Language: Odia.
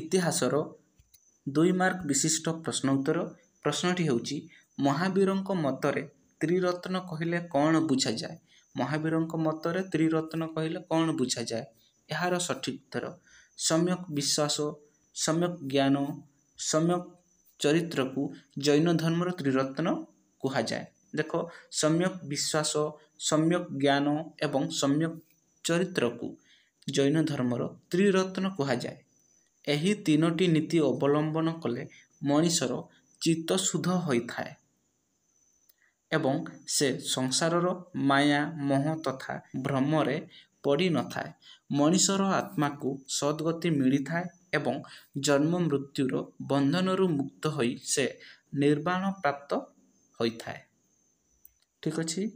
ଇତିହାସର ଦୁଇ ମାର୍କ ବିଶିଷ୍ଟ ପ୍ରଶ୍ନ ଉତ୍ତର ପ୍ରଶ୍ନଟି ହେଉଛି ମହାବୀରଙ୍କ ମତରେ ତ୍ରିରତ୍ନ କହିଲେ କ'ଣ ବୁଝାଯାଏ ମହାବୀରଙ୍କ ମତରେ ତ୍ରିରତ୍ନ କହିଲେ କ'ଣ ବୁଝାଯାଏ ଏହାର ସଠିକ୍ ଉତ୍ତର ସମ୍ୟକ୍ ବିଶ୍ୱାସ ସମ୍ୟକ୍ ଜ୍ଞାନ ସମ୍ୟକ୍ ଚରିତ୍ରକୁ ଜୈନ ଧର୍ମର ତ୍ରିରତ୍ନ କୁହାଯାଏ ଦେଖ ସମ୍ୟକ୍ ବିଶ୍ୱାସ ସମ୍ୟକ୍ ଜ୍ଞାନ ଏବଂ ସମ୍ୟକ୍ ଚରିତ୍ରକୁ ଜୈନ ଧର୍ମର ତ୍ରିରତ୍ନ କୁହାଯାଏ ଏହି ତିନୋଟି ନୀତି ଅବଲମ୍ବନ କଲେ ମଣିଷର ଚିତ୍ତ ଶୁଦ୍ଧ ହୋଇଥାଏ ଏବଂ ସେ ସଂସାରର ମାୟା ମୋହ ତଥା ଭ୍ରମରେ ପଡ଼ିନଥାଏ ମଣିଷର ଆତ୍ମାକୁ ସଦ୍ଗତି ମିଳିଥାଏ ଏବଂ ଜନ୍ମ ମୃତ୍ୟୁର ବନ୍ଧନରୁ ମୁକ୍ତ ହୋଇ ସେ ନିର୍ବାଣ ପ୍ରାପ୍ତ ହୋଇଥାଏ ଠିକ୍ ଅଛି